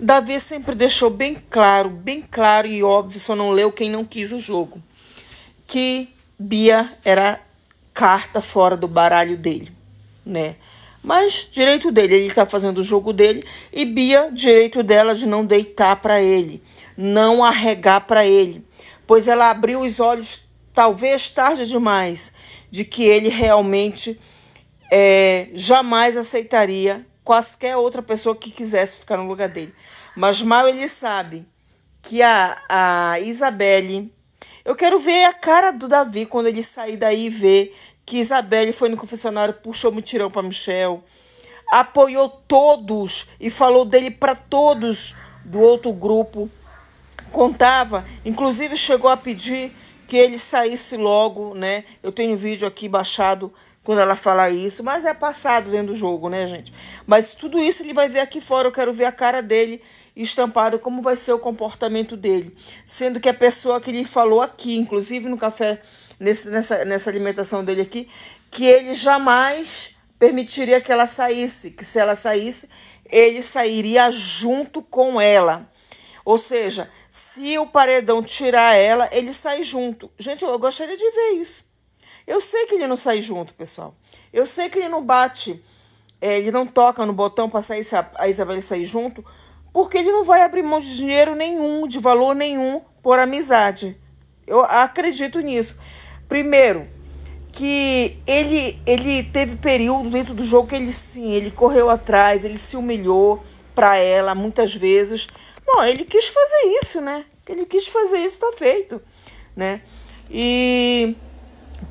Davi sempre deixou bem claro, bem claro e óbvio, só não leu quem não quis o jogo, que Bia era carta fora do baralho dele, né? Mas direito dele, ele está fazendo o jogo dele e Bia, direito dela de não deitar para ele, não arregar para ele, pois ela abriu os olhos, talvez tarde demais, de que ele realmente é, jamais aceitaria qualquer outra pessoa que quisesse ficar no lugar dele. Mas mal ele sabe que a, a Isabelle. Eu quero ver a cara do Davi quando ele sair daí e ver que Isabelle foi no confessionário, puxou o mutirão para Michel, apoiou todos e falou dele para todos do outro grupo. Contava, inclusive chegou a pedir que ele saísse logo, né? Eu tenho um vídeo aqui baixado quando ela fala isso, mas é passado dentro do jogo, né, gente? Mas tudo isso ele vai ver aqui fora, eu quero ver a cara dele estampado, como vai ser o comportamento dele. Sendo que a pessoa que ele falou aqui, inclusive no café, nesse, nessa, nessa alimentação dele aqui, que ele jamais permitiria que ela saísse, que se ela saísse, ele sairia junto com ela. Ou seja, se o paredão tirar ela, ele sai junto. Gente, eu gostaria de ver isso. Eu sei que ele não sai junto, pessoal. Eu sei que ele não bate, é, ele não toca no botão para sair a Isabelle sair junto, porque ele não vai abrir mão de dinheiro nenhum, de valor nenhum, por amizade. Eu acredito nisso. Primeiro, que ele ele teve período dentro do jogo que ele sim, ele correu atrás, ele se humilhou para ela muitas vezes. Bom, ele quis fazer isso, né? Ele quis fazer isso, tá feito, né? E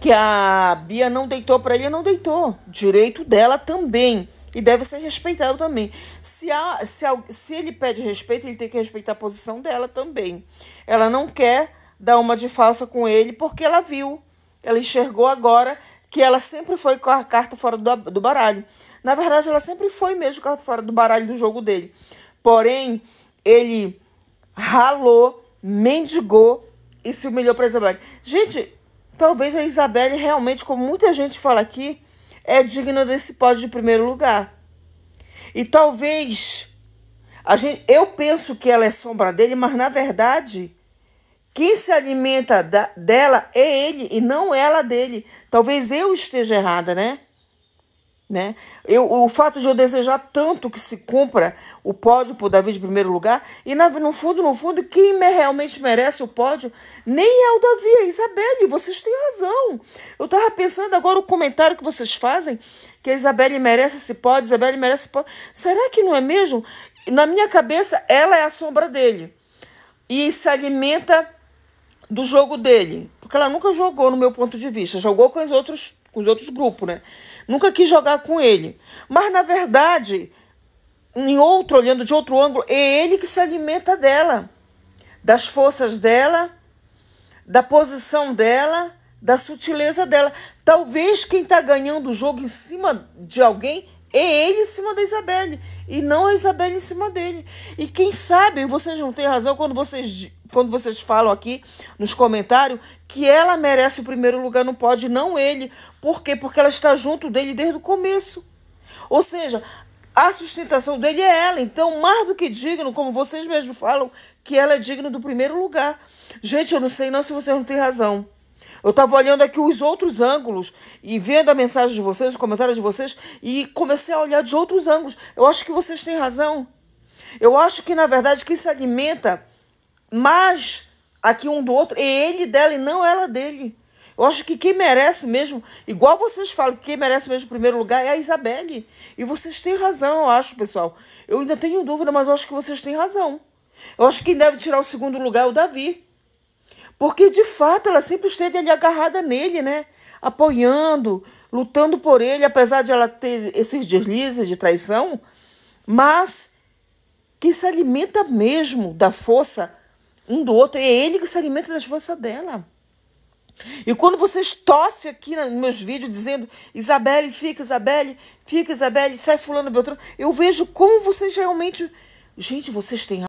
que a Bia não deitou para ele, não deitou. Direito dela também. E deve ser respeitado também. Se, a, se, a, se ele pede respeito, ele tem que respeitar a posição dela também. Ela não quer dar uma de falsa com ele porque ela viu. Ela enxergou agora que ela sempre foi com a carta fora do, do baralho. Na verdade, ela sempre foi mesmo carta fora do baralho do jogo dele. Porém, ele ralou, mendigou e se humilhou para Isabelle. Gente, talvez a Isabelle realmente, como muita gente fala aqui, é digna desse pódio de primeiro lugar. E talvez a gente, eu penso que ela é sombra dele, mas na verdade quem se alimenta da, dela é ele e não ela dele. Talvez eu esteja errada, né? Né? Eu, o fato de eu desejar tanto que se cumpra o pódio por Davi de primeiro lugar, e na, no fundo, no fundo, quem realmente merece o pódio nem é o Davi, é a Isabelle. Vocês têm razão. Eu estava pensando agora o comentário que vocês fazem, que a Isabelle merece esse pódio, Isabelle merece pódio. Será que não é mesmo? Na minha cabeça, ela é a sombra dele. E se alimenta do jogo dele porque ela nunca jogou, no meu ponto de vista. Jogou com os outros, com os outros grupos, né? Nunca quis jogar com ele. Mas, na verdade, em outro, olhando de outro ângulo, é ele que se alimenta dela, das forças dela, da posição dela, da sutileza dela. Talvez quem está ganhando o jogo em cima de alguém é ele em cima da Isabelle e não a Isabelle em cima dele. E quem sabe vocês não têm razão quando vocês quando vocês falam aqui nos comentários que ela merece o primeiro lugar não pode não ele. Por quê? Porque ela está junto dele desde o começo. Ou seja, a sustentação dele é ela. Então, mais do que digno, como vocês mesmos falam, que ela é digna do primeiro lugar. Gente, eu não sei não se vocês não têm razão. Eu estava olhando aqui os outros ângulos e vendo a mensagem de vocês, os comentários de vocês, e comecei a olhar de outros ângulos. Eu acho que vocês têm razão. Eu acho que, na verdade, quem se alimenta mas aqui um do outro, é ele dela e não ela dele. Eu acho que quem merece mesmo, igual vocês falam, quem merece mesmo o primeiro lugar é a Isabelle. E vocês têm razão, eu acho, pessoal. Eu ainda tenho dúvida, mas eu acho que vocês têm razão. Eu acho que quem deve tirar o segundo lugar é o Davi. Porque, de fato, ela sempre esteve ali agarrada nele, né? Apoiando, lutando por ele, apesar de ela ter esses deslizes de traição. Mas quem se alimenta mesmo da força um do outro. É ele que se alimenta das forças dela. E quando vocês tossem aqui nos meus vídeos dizendo Isabelle, fica, Isabelle, fica, Isabelle, sai fulano, Beltrão eu vejo como vocês realmente... Gente, vocês têm